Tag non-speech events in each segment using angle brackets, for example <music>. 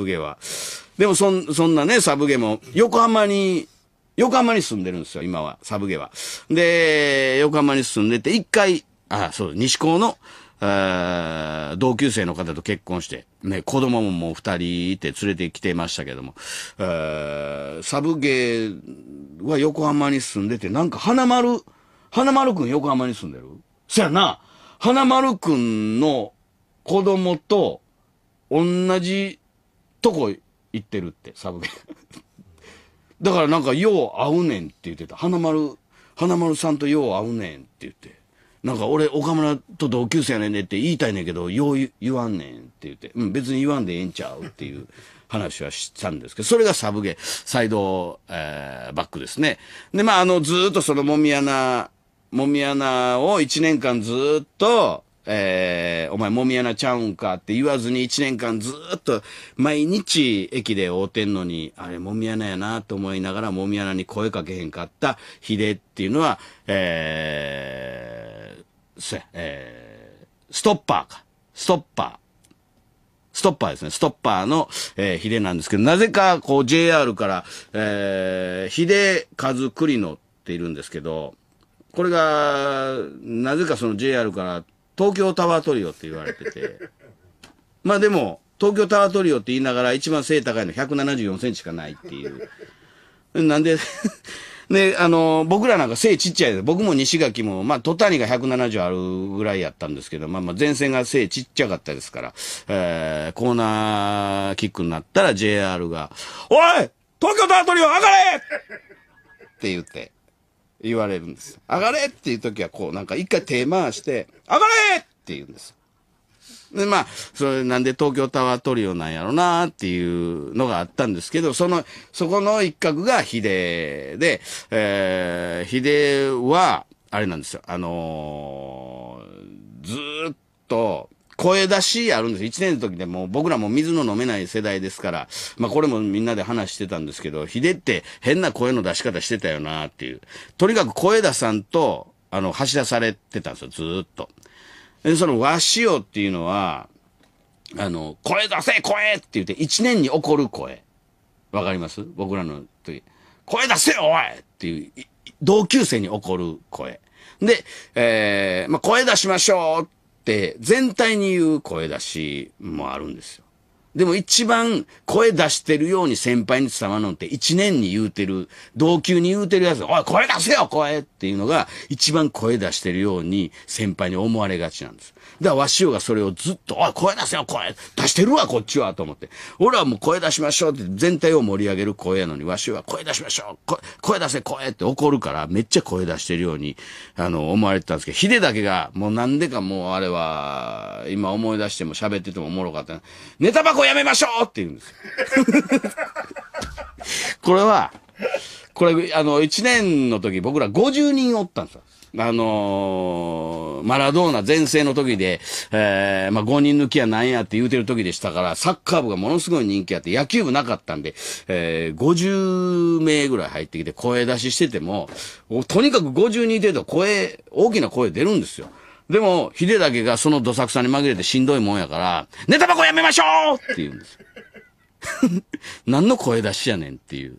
ブゲは。でもそん、そんなね、サブゲも、横浜に、横浜に住んでるんですよ、今は、サブゲは。で、横浜に住んでて、一回、あ、そう、西高の、同級生の方と結婚して、ね、子供ももう二人いて連れてきてましたけども、サブゲーは横浜に住んでて、なんか花丸、花丸くん横浜に住んでるそやな、花丸くんの子供と同じとこ行ってるって、サブゲ <laughs> だからなんか、よう会うねんって言ってた。花丸、花丸さんとよう会うねんって言って。なんか俺、岡村と同級生やねんねって言いたいねんけど、よう言わんねんって言って、うん、別に言わんでええんちゃうっていう <laughs> 話はしたんですけど、それがサブゲサイド、えー、バックですね。で、まあ、あの、ずっとそのもみ穴、もみ穴を一年間ずっと、えー、お前もみ穴ちゃうんかって言わずに一年間ずっと毎日駅で会うてんのに、あれもみ穴やなと思いながらもみ穴に声かけへんかったヒデっていうのは、えー、そえー、ストッパーか。ストッパー。ストッパーですね。ストッパーの、えー、ヒデなんですけど、なぜか、こう、JR から、えー、ヒデカズクリノっているんですけど、これが、なぜかその JR から東京タワートリオって言われてて、まあでも、東京タワートリオって言いながら一番背高いの174センチしかないっていう。なんで <laughs> ね、あの、僕らなんか背ちっちゃいです。僕も西垣も、まあ、戸谷が170あるぐらいやったんですけど、まあまあ、前線が背ちっちゃかったですから、えー、コーナーキックになったら JR が、おい東京タワートリオ上がれって言って。言われるんです。上がれっていう時はこうなんか一回手回して、上がれって言うんです。で、まあ、それなんで東京タワートリオなんやろなっていうのがあったんですけど、その、そこの一角がヒデで、えー、ヒデは、あれなんですよ、あのー、ずっと、声出しあるんですよ。1年の時でも僕らも水の飲めない世代ですから、まあこれもみんなで話してたんですけど、ヒデって変な声の出し方してたよなっていう。とにかく声出さんと、あの、走らされてたんですよ、ずーっと。で、その和塩っていうのは、あの、声出せ声って言って、1年に起こる声。わかります僕らの時。声出せおいっていう、同級生に起こる声。で、えー、まあ、声出しましょうって全体に言う声出しもあるんですよ。でも一番声出してるように先輩に伝わるのって一年に言うてる、同級に言うてるやつ、おい声出せよ声っていうのが一番声出してるように先輩に思われがちなんです。だからわしおがそれをずっと、おい声出せよ声出してるわこっちはと思って。俺はもう声出しましょうって全体を盛り上げる声やのに、わしおは声出しましょう声出せ声って怒るからめっちゃ声出してるように、あの、思われてたんですけど、ヒデだけがもうなんでかもうあれは、今思い出しても喋っててもおもろかった。ネタ箱こやめましょうって言うんですよ。<laughs> これは、これ、あの、1年の時僕ら50人おったんですよ。あのー、マラドーナ全盛の時で、えー、まあ、5人抜きはなんやって言うてる時でしたから、サッカー部がものすごい人気あって、野球部なかったんで、えー、50名ぐらい入ってきて声出ししてても、とにかく50人程度声、大きな声出るんですよ。でも、秀だがそのどさくさに紛れてしんどいもんやから、ネタ箱やめましょうって言うんです。<laughs> 何の声出しやねんっていう。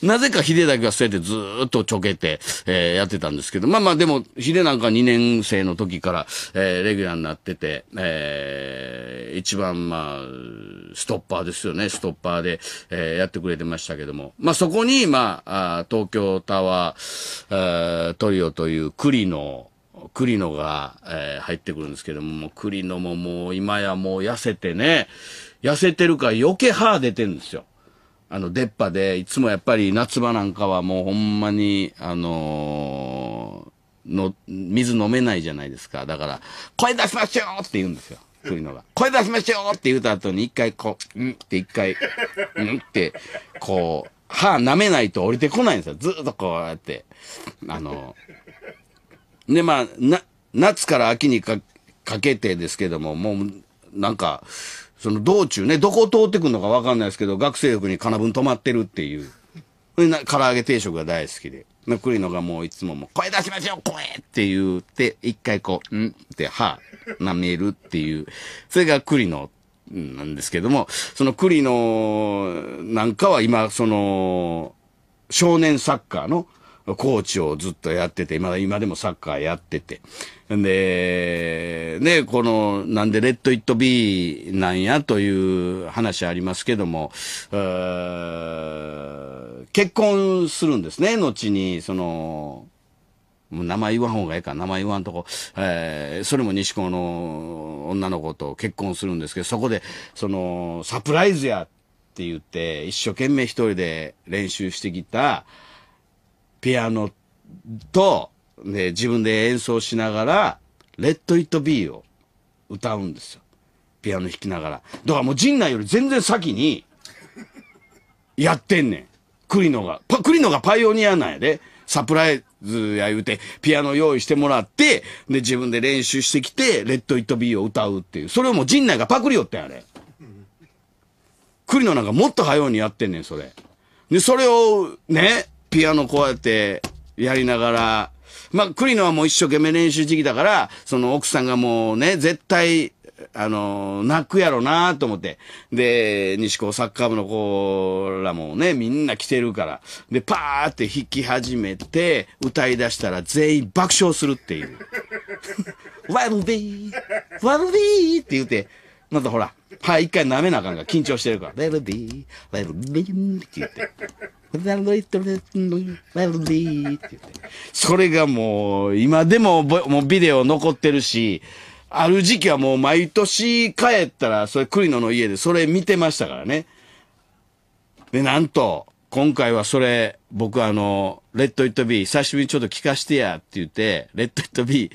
なぜか秀だけはそうやってずーっとちょけて、えー、やってたんですけど、まあまあでも、秀なんか2年生の時から、えー、レギュラーになってて、えー、一番まあ、ストッパーですよね、ストッパーで、えー、やってくれてましたけども。まあそこに、まあ、あ東京タワー、ートリオという栗の、栗野が、えー、入ってくるんですけども、栗野ももう今やもう痩せてね、痩せてるから余計歯出てるんですよ。あの、出っ歯で、いつもやっぱり夏場なんかはもうほんまに、あのー、の、水飲めないじゃないですか。だから、声出しましょうって言うんですよ。リのが。声出しましょうって言うた後に一回こう、んって一回、んって、こう、歯舐めないと降りてこないんですよ。ずっとこうやって、あので、まあ、な、夏から秋にかけてですけども、もう、なんか、その道中ね、どこ通ってくるのかわかんないですけど、学生服に金分止まってるっていう。な、唐揚げ定食が大好きで。栗野がもういつももう、声出しましょう声って言って、一回こう、んって、はあ、舐めるっていう。それが栗野なんですけども、その栗野なんかは今、その、少年サッカーのコーチをずっとやってて、まだ今でもサッカーやってて。んで、ね、この、なんでレッド・イット・ビーなんやという話ありますけども、結婚するんですね、後に、その、名前言わん方がええか、名前言わんとこ、えー、それも西高の女の子と結婚するんですけど、そこで、その、サプライズやって言って、一生懸命一人で練習してきた、ピアノと、ね、自分で演奏しながら、レッド・イット・ビーを歌うんですよ。ピアノ弾きながら。だからもう陣内より全然先に、やってんねん。栗野が。栗野がパイオニアなんやで。サプライズや言うて、ピアノ用意してもらって、で、自分で練習してきて、レッド・イット・ビーを歌うっていう。それをもう陣内がパクリよってんあれ。栗野なんかもっと早うにやってんねん、それ。で、それを、ね、ピアノこうやってやりながら、まあ、栗野はもう一生懸命練習時期だから、その奥さんがもうね、絶対、あの、泣くやろなと思って。で、西高サッカー部の子らもね、みんな来てるから。で、パーって弾き始めて、歌い出したら全員爆笑するっていう。ワルビーワルビーって言うて、またほら、はい、一回舐めなあかんが緊張してるから。ワルビーワルビーって言って。それがもう、今でも、もうビデオ残ってるし、ある時期はもう毎年帰ったら、それ栗野の家でそれ見てましたからね。で、なんと、今回はそれ、僕あの、レッド・イット・ビー、久しぶりにちょっと聞かしてやって言って、レッド・イット・ビー、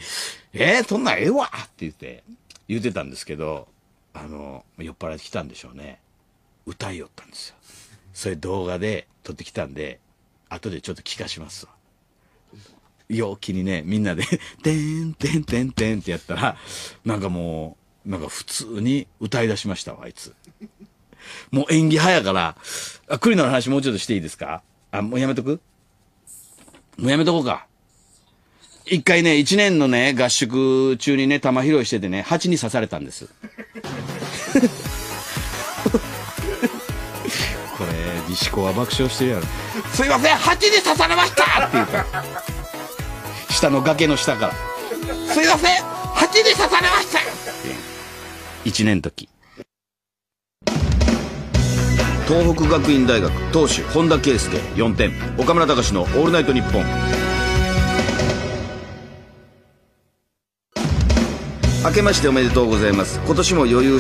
えー、そんなんええわって言って、言ってたんですけど、あの、酔っ払ってきたんでしょうね。歌いよったんですよ。そういう動画で撮ってきたんで、後でちょっと聞かしますわ。陽気にね、みんなでてんてんてんてんってやったら、なんかもう、なんか普通に歌い出しましたわ、あいつ。もう演技派やから、あ、栗野の話もうちょっとしていいですかあ、もうやめとくもうやめとこうか。一回ね、一年のね、合宿中にね、玉拾いしててね、蜂に刺されたんです。<laughs> 石子は爆笑してるやろ「すいません8時刺されました!」って言った下の崖の下から「すいません8時刺されました!」1年時東北学院大学投手本田圭佑4点岡村隆史の「オールナイトニッポン」明けましておめでとうございます今年も余裕